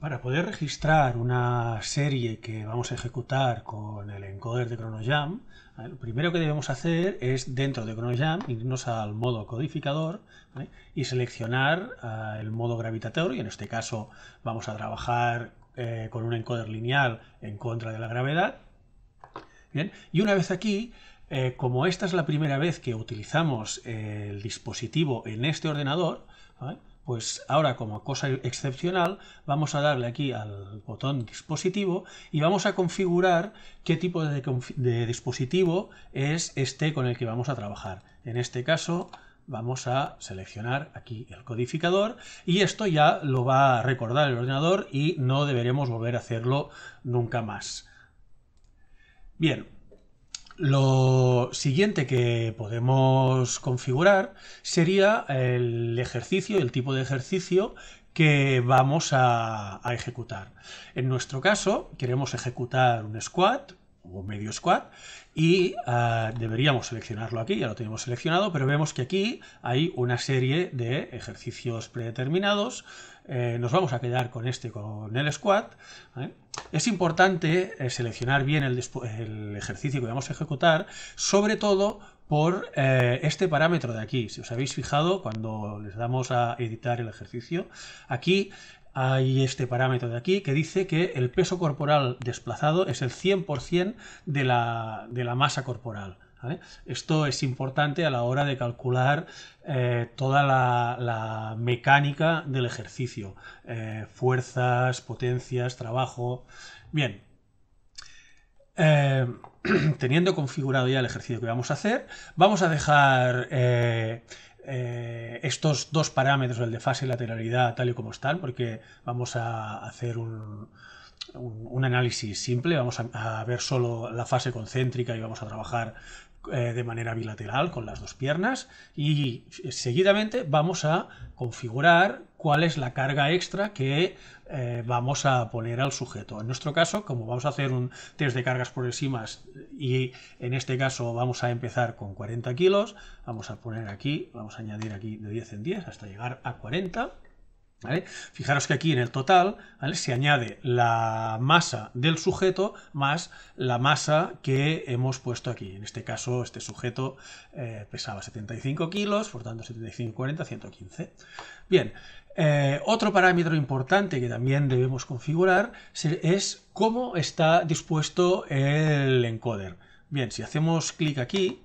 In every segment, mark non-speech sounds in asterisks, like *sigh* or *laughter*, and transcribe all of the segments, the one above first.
Para poder registrar una serie que vamos a ejecutar con el encoder de ChronoJam, lo primero que debemos hacer es, dentro de ChronoJam, irnos al modo codificador y seleccionar ah, el modo gravitatorio. y En este caso vamos a trabajar eh, con un encoder lineal en contra de la gravedad. Bien. Y una vez aquí, eh, como esta es la primera vez que utilizamos eh, el dispositivo en este ordenador, pues ahora como cosa excepcional vamos a darle aquí al botón dispositivo y vamos a configurar qué tipo de, dispositivo es este con el que vamos a trabajar. En este caso vamos a seleccionar aquí el codificador y esto ya lo va a recordar el ordenador y no deberemos volver a hacerlo nunca más. Bien, lo siguiente que podemos configurar sería el ejercicio, el tipo de ejercicio que vamos a, ejecutar. En nuestro caso, queremos ejecutar un squat o medio squat y ah, deberíamos seleccionarlo aquí, ya lo tenemos seleccionado, pero vemos que aquí hay una serie de ejercicios predeterminados eh, nos vamos a quedar con este, con el squat. Es importante eh, seleccionar bien el, ejercicio que vamos a ejecutar, sobre todo por eh, este parámetro de aquí. Si os habéis fijado, cuando les damos a editar el ejercicio, aquí hay este parámetro de aquí que dice que el peso corporal desplazado es el 100% de la masa corporal. Esto es importante a la hora de calcular eh, toda la, mecánica del ejercicio, eh, fuerzas, potencias, trabajo. Bien, eh, *clears throat* teniendo configurado ya el ejercicio que vamos a hacer, vamos a dejar estos dos parámetros, el de fase y lateralidad, tal y como están, porque vamos a hacer un, un, análisis simple, vamos a, ver solo la fase concéntrica y vamos a trabajar eh, de manera bilateral con las dos piernas y eh, seguidamente vamos a configurar cuál es la carga extra que eh, vamos a poner al sujeto. En nuestro caso, como vamos a hacer un test de cargas por encima y en este caso vamos a empezar con 40 kilos, vamos a poner aquí, vamos a añadir aquí de 10 en 10 hasta llegar a 40 Fijaros que aquí en el total se añade la masa del sujeto más la masa que hemos puesto aquí. En este caso, este sujeto eh, pesaba 75 kilos, por tanto 75, 40, 115. Bien, eh, otro parámetro importante que también debemos configurar es cómo está dispuesto el encoder. Bien, si hacemos clic aquí,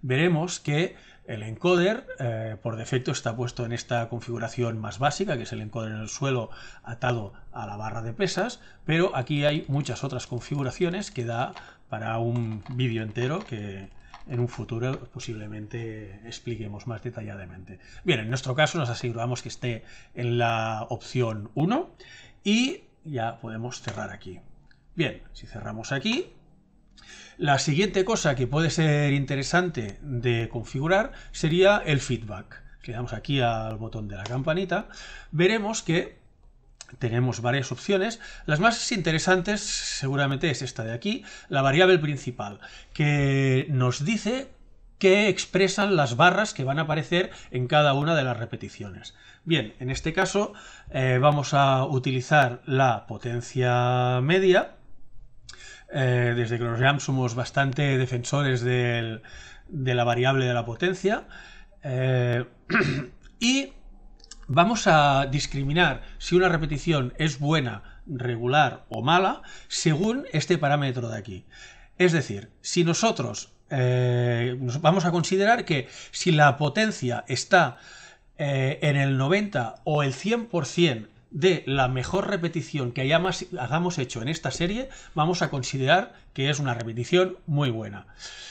veremos que el encoder eh, por defecto está puesto en esta configuración más básica, que es el encoder en el suelo atado a la barra de pesas, pero aquí hay muchas otras configuraciones que da para un vídeo entero que en un futuro posiblemente expliquemos más detalladamente. Bien, en nuestro caso nos aseguramos que esté en la opción 1 y ya podemos cerrar aquí. Bien, si cerramos aquí, la siguiente cosa que puede ser interesante de configurar sería el feedback. Si le damos aquí al botón de la campanita, veremos que tenemos varias opciones. Las más interesantes seguramente es esta de aquí, la variable principal, que nos dice qué expresan las barras que van a aparecer en cada una de las repeticiones. Bien, en este caso eh, vamos a utilizar la potencia media, eh, desde que los somos bastante defensores de la variable de la potencia. Eh, *clears throat* y vamos a discriminar si una repetición es buena, regular o mala según este parámetro de aquí. Es decir, si nosotros eh, vamos a considerar que si la potencia está en el 90 o el 100% de la mejor repetición que hayamos, hagamos hecho en esta serie, vamos a considerar que es una repetición muy buena.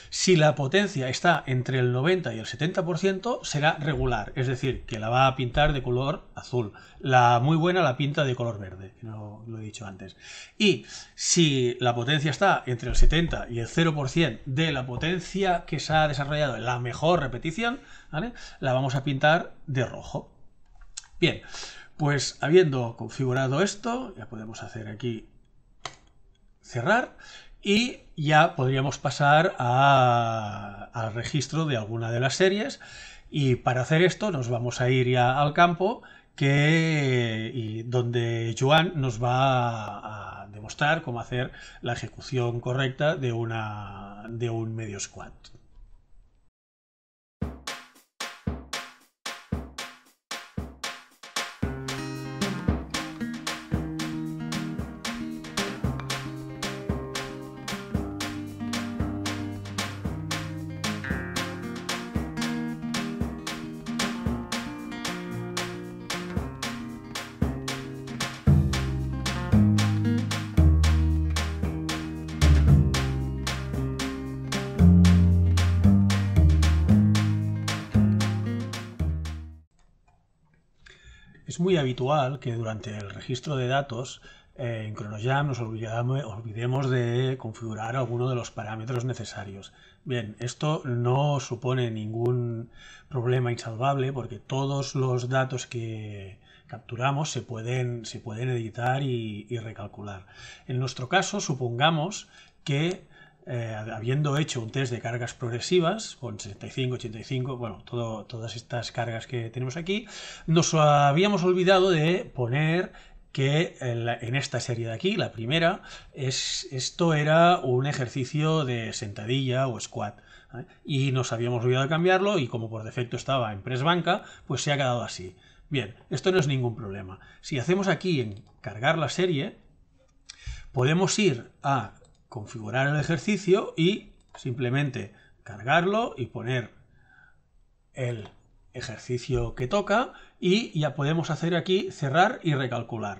Si la potencia está entre el 90 y el 70%, será regular, es decir, que la va a pintar de color azul. La muy buena la pinta de color verde, lo he dicho antes. Y si la potencia está entre el 70 y el 0% de la potencia que se ha desarrollado en la mejor repetición, ¿vale? la vamos a pintar de rojo. Bien, pues habiendo configurado esto, ya podemos hacer aquí cerrar y ya podríamos pasar al registro de alguna de las series y para hacer esto nos vamos a ir ya al campo que, donde Joan nos va a demostrar cómo hacer la ejecución correcta de, una, de un medio squat. Es muy habitual que durante el registro de datos eh, en ChronoJam nos olvidemos de configurar alguno de los parámetros necesarios. Bien, esto no supone ningún problema insalvable porque todos los datos que capturamos se pueden, pueden editar y recalcular. En nuestro caso, supongamos que eh, habiendo hecho un test de cargas progresivas con 65, 85, bueno, todas estas cargas que tenemos aquí, nos habíamos olvidado de poner que en, esta serie de aquí, la primera, es, esto era un ejercicio de sentadilla o squat. Y nos habíamos olvidado de cambiarlo y como por defecto estaba en press banca, pues se ha quedado así. Bien, esto no es ningún problema. Si hacemos aquí en cargar la serie, podemos ir a configurar el ejercicio y simplemente cargarlo y poner el ejercicio que toca y ya podemos hacer aquí cerrar y recalcular.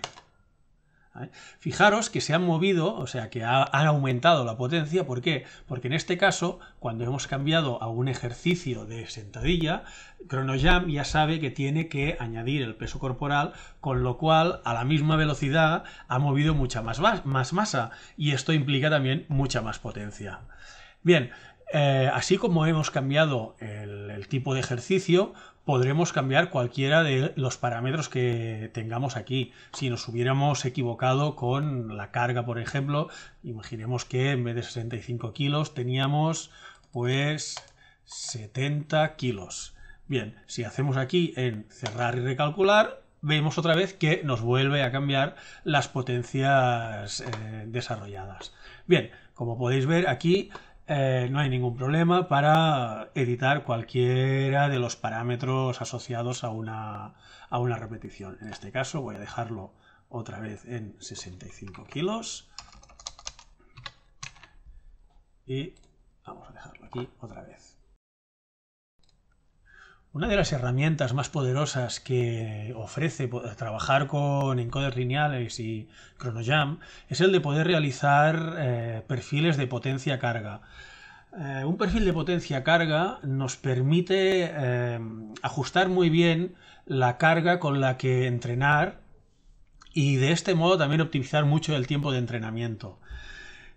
Fijaros que se han movido, o sea, que han aumentado la potencia. ¿Por qué? Porque en este caso, cuando hemos cambiado a un ejercicio de sentadilla, ChronoJam ya sabe que tiene que añadir el peso corporal, con lo cual a la misma velocidad ha movido mucha más, más masa y esto implica también mucha más potencia. Bien, eh, así como hemos cambiado el, tipo de ejercicio, podremos cambiar cualquiera de los parámetros que tengamos aquí. Si nos hubiéramos equivocado con la carga, por ejemplo, imaginemos que en vez de 65 kilos teníamos pues 70 kilos. Bien, si hacemos aquí en cerrar y recalcular, vemos otra vez que nos vuelve a cambiar las potencias eh, desarrolladas. Bien, como podéis ver aquí eh, no hay ningún problema para editar cualquiera de los parámetros asociados a una, a una repetición. En este caso voy a dejarlo otra vez en 65 kilos. Y vamos a dejarlo aquí otra vez. Una de las herramientas más poderosas que ofrece trabajar con encoders lineales y ChronoJam es el de poder realizar eh, perfiles de potencia carga. Eh, un perfil de potencia carga nos permite eh, ajustar muy bien la carga con la que entrenar y de este modo también optimizar mucho el tiempo de entrenamiento.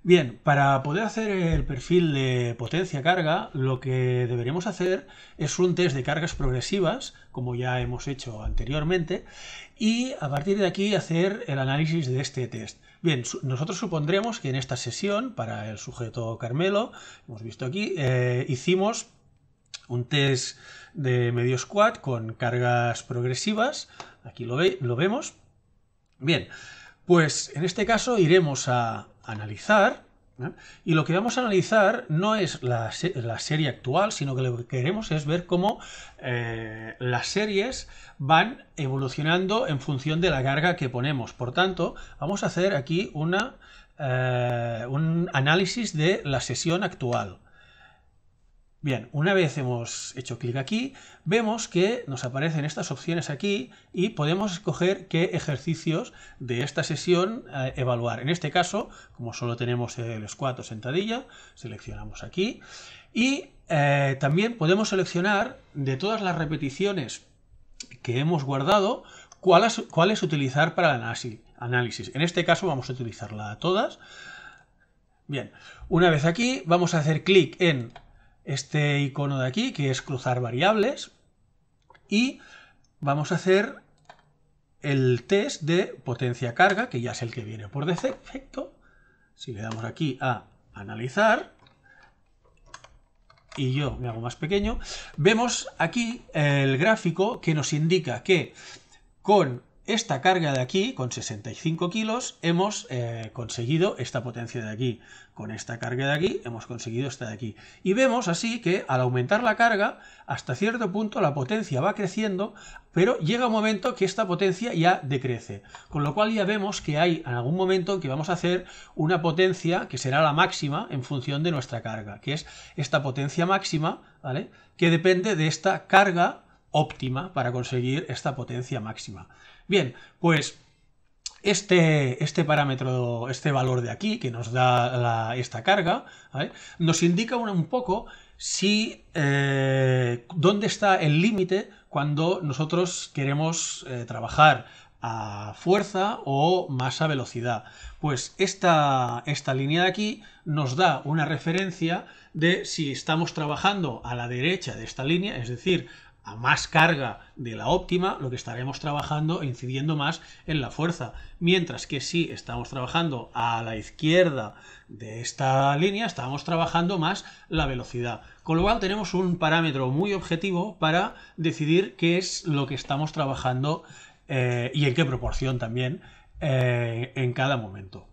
Bien, para poder hacer el perfil de potencia-carga, lo que deberíamos hacer es un test de cargas progresivas, como ya hemos hecho anteriormente, y a partir de aquí hacer el análisis de este test. Bien, nosotros supondremos que en esta sesión, para el sujeto Carmelo, hemos visto aquí, eh, hicimos un test de medio squat con cargas progresivas, aquí lo, lo vemos. Bien, pues en este caso iremos a analizar. ¿eh? Y lo que vamos a analizar no es la, serie actual, sino que lo que queremos es ver cómo eh, las series van evolucionando en función de la carga que ponemos. Por tanto, vamos a hacer aquí una, eh, un análisis de la sesión actual. Bien, una vez hemos hecho clic aquí, vemos que nos aparecen estas opciones aquí y podemos escoger qué ejercicios de esta sesión eh, evaluar. En este caso, como solo tenemos el squat o sentadilla, seleccionamos aquí y eh, también podemos seleccionar de todas las repeticiones que hemos guardado, cuál cuáles utilizar para el análisis. En este caso vamos a utilizarla a todas. Bien, una vez aquí vamos a hacer clic en este icono de aquí, que es cruzar variables, y vamos a hacer el test de potencia carga, que ya es el que viene por defecto. Si le damos aquí a analizar, y yo me hago más pequeño, vemos aquí el gráfico que nos indica que con esta carga de aquí, con 65 kilos, hemos eh, conseguido esta potencia de aquí. Con esta carga de aquí, hemos conseguido esta de aquí. Y vemos así que al aumentar la carga, hasta cierto punto la potencia va creciendo, pero llega un momento que esta potencia ya decrece. Con lo cual ya vemos que hay en algún momento que vamos a hacer una potencia que será la máxima en función de nuestra carga, que es esta potencia máxima, ¿vale? Que depende de esta carga óptima para conseguir esta potencia máxima. Bien, pues este, este, parámetro, este valor de aquí, que nos da esta carga, nos indica un, poco si eh, dónde está el límite cuando nosotros queremos eh, trabajar a fuerza o masa velocidad. Pues esta, esta línea de aquí nos da una referencia de si estamos trabajando a la derecha de esta línea, es decir, más carga de la óptima, lo que estaremos trabajando e incidiendo más en la fuerza. Mientras que si estamos trabajando a la izquierda de esta línea, estamos trabajando más la velocidad. Con lo cual tenemos un parámetro muy objetivo para decidir qué es lo que estamos trabajando eh, y en qué proporción también eh, en cada momento.